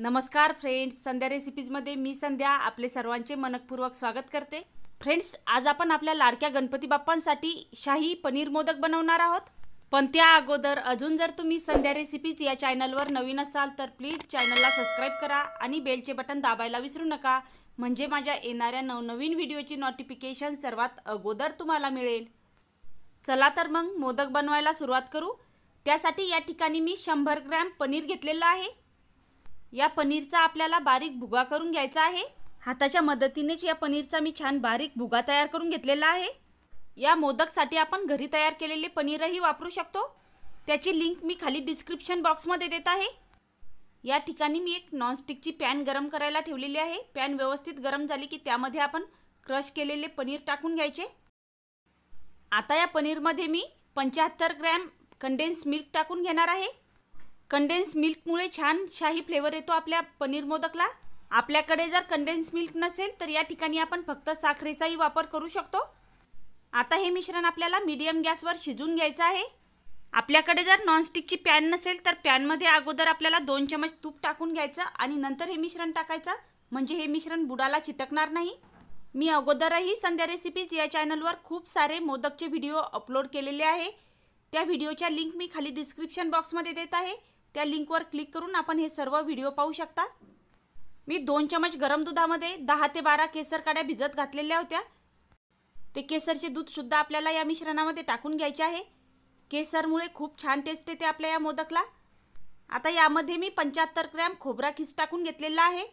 नमस्कार फ्रेंड्स संध्या रेसिपीजमध्ये मी संध्या आपले सर्वांचे मनकपूर्वक स्वागत करते फ्रेंड्स आज आपण आपल्या लाडक्या गणपती बाप्पांसाठी शाही पनीर मोदक बनवणार आहोत पण त्या अगोदर अजून जर तुम्ही संध्या रेसिपीज या चॅनलवर नवीन असाल तर प्लीज चॅनलला सबस्क्राईब करा आणि बेलचे बटन दाबायला विसरू नका म्हणजे माझ्या येणाऱ्या नवनवीन व्हिडिओची नोटिफिकेशन सर्वात अगोदर तुम्हाला मिळेल चला तर मग मोदक बनवायला सुरुवात करू त्यासाठी या ठिकाणी मी शंभर ग्रॅम पनीर घेतलेलं आहे या पनीरचा आपल्याला बारीक भुगा करून घ्यायचा आहे हाताच्या मदतीनेच या पनीरचा मी छान बारीक भुगा तयार करून घेतलेला आहे या मोदकसाठी आपण घरी तयार केलेले पनीरही वापरू शकतो त्याची लिंक मी खाली डिस्क्रिप्शन बॉक्समध्ये देत आहे या ठिकाणी मी एक नॉनस्टिकची पॅन गरम करायला ठेवलेली आहे पॅन व्यवस्थित गरम झाली की त्यामध्ये आपण क्रश केलेले पनीर टाकून घ्यायचे आता या पनीरमध्ये मी पंच्याहत्तर ग्रॅम कंडेन्स मिल्क टाकून घेणार आहे कंडेन्स मिल्कमुळे छान शाही फ्लेवर येतो आपल्या पनीर मोदकला आपल्याकडे जर कंडेन्स मिल्क नसेल तर या ठिकाणी आपण फक्त साखरेचाही वापर करू शकतो आता हे मिश्रण आपल्याला मीडियम गॅसवर शिजून घ्यायचं आहे आपल्याकडे जर नॉनस्टिकची पॅन नसेल तर पॅनमध्ये अगोदर आपल्याला दोन चमच तूप टाकून घ्यायचं आणि नंतर हे मिश्रण टाकायचं म्हणजे हे मिश्रण बुडाला चिटकणार नाही मी अगोदरही संध्या रेसिपीज या चॅनलवर खूप सारे मोदकचे व्हिडिओ अपलोड केलेले आहे त्या व्हिडिओच्या लिंक मी खाली डिस्क्रिप्शन बॉक्समध्ये देत आहे त्या लिंकवर क्लिक करून आपण हे सर्व व्हिडिओ पाहू शकता मी दोन चमच गरम दुधामध्ये दहा ते बारा केसर काड्या भिजत घातलेल्या होत्या ते केसरचे दूधसुद्धा आपल्याला या मिश्रणामध्ये टाकून घ्यायचे आहे केसरमुळे खूप छान टेस्ट येते आपल्या या मोदकला आता यामध्ये मी पंच्याहत्तर ग्रॅम खोबरा खीस टाकून घेतलेला आहे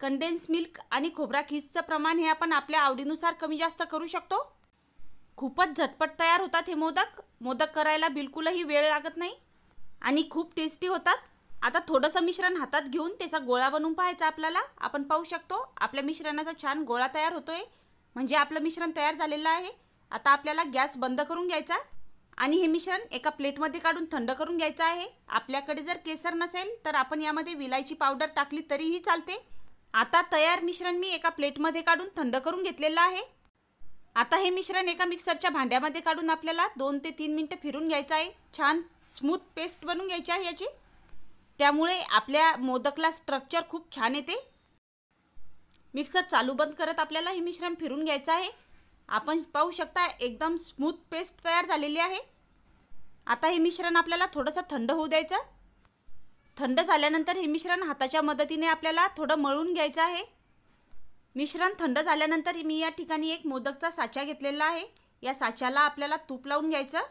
कंडेन्स मिल्क आणि खोबरा खीसचं प्रमाण हे आपण आपल्या आवडीनुसार कमी जास्त करू शकतो खूपच झटपट तयार होतात हे मोदक मोदक करायला बिलकुलही वेळ लागत नाही आणि खूप टेस्टी होतात आता थोडंसं मिश्रण हातात घेऊन त्याचा गोळा बनवून पाहायचा आपल्याला आपण पाहू शकतो आपल्या मिश्रणाचा छान गोळा तयार होतो आहे म्हणजे आपलं मिश्रण तयार झालेलं आहे आता आपल्याला गॅस बंद करून घ्यायचा आणि हे मिश्रण एका प्लेटमध्ये काढून थंड करून घ्यायचं आहे आपल्याकडे जर केसर नसेल तर आपण यामध्ये विलायची पावडर टाकली तरीही चालते आता तयार मिश्रण मी एका प्लेटमध्ये काढून थंड करून घेतलेलं आहे आता हे मिश्रण एका मिक्सरच्या भांड्यामध्ये काढून आपल्याला दोन ते तीन मिनटं फिरून घ्यायचं आहे छान स्मूथ पेस्ट बनून घ्यायची आहे याची त्यामुळे आपल्या मोदकला स्ट्रक्चर खूप छान येते मिक्सर चालू बंद करत आपल्याला हे मिश्रण फिरून घ्यायचं आहे आपण पाहू शकता एकदम स्मूथ पेस्ट तयार झालेली आहे आता हे मिश्रण आपल्याला थोडंसं थंड होऊ द्यायचं थंड झाल्यानंतर हे मिश्रण हाताच्या मदतीने आपल्याला थोडं मळून घ्यायचं आहे मिश्रण थंड झाल्यानंतर मी या ठिकाणी एक मोदकचा साचा घेतलेला आहे या साच्याला आपल्याला तूप लावून घ्यायचं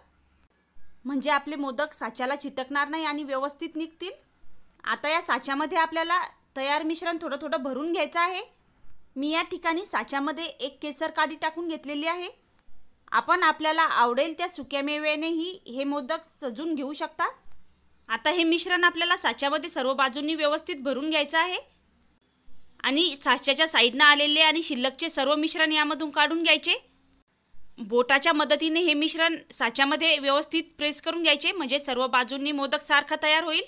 म्हणजे आपले मोदक साच्याला चिटकणार नाही आणि व्यवस्थित निघतील आता या साच्यामध्ये आपल्याला तयार मिश्रण थोडं थोडं भरून घ्यायचं आहे मी या ठिकाणी साच्यामध्ये एक केसर काडी टाकून घेतलेली आहे आपण आपल्याला आवडेल त्या सुक्या मेव्यानेही हे मोदक सजून घेऊ शकता आता हे मिश्रण आपल्याला साच्यामध्ये सर्व बाजूंनी व्यवस्थित भरून घ्यायचं आहे आणि साच्याच्या साईडनं आलेले आणि शिल्लकचे सर्व मिश्रण यामधून काढून घ्यायचे बोटाच्या मदतीने हे मिश्रण साच्यामध्ये व्यवस्थित प्रेस करून घ्यायचे म्हणजे सर्व बाजूंनी मोदक सारखा तयार होईल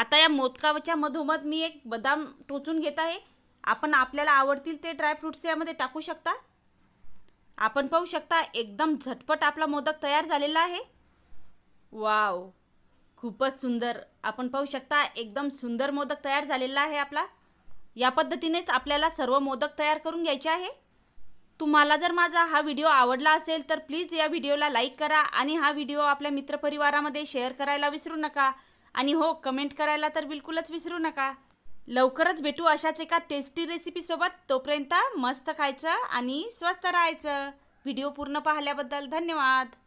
आता या मोदकाच्या मधोमध मी एक बदाम टोचून घेत आहे आपण आपल्याला आवडतील ते ड्रायफ्रूट्स यामध्ये टाकू शकता आपण पाहू शकता एकदम झटपट आपला मोदक तयार झालेला आहे वाव खूपच सुंदर आपण पाहू शकता एकदम सुंदर मोदक तयार झालेला आहे आपला या पद्धतीनेच आपल्याला सर्व मोदक तयार करून घ्यायचे आहे तुम्हाला जर माझा हा व्हिडिओ आवडला असेल तर प्लीज या व्हिडिओला लाईक करा आणि हा व्हिडिओ आपल्या मित्रपरिवारामध्ये शेअर करायला विसरू नका आणि हो कमेंट करायला तर बिलकुलच विसरू नका लवकरच भेटू अशाच एका टेस्टी रेसिपीसोबत तोपर्यंत मस्त खायचं आणि स्वस्त राहायचं व्हिडिओ पूर्ण पाहिल्याबद्दल धन्यवाद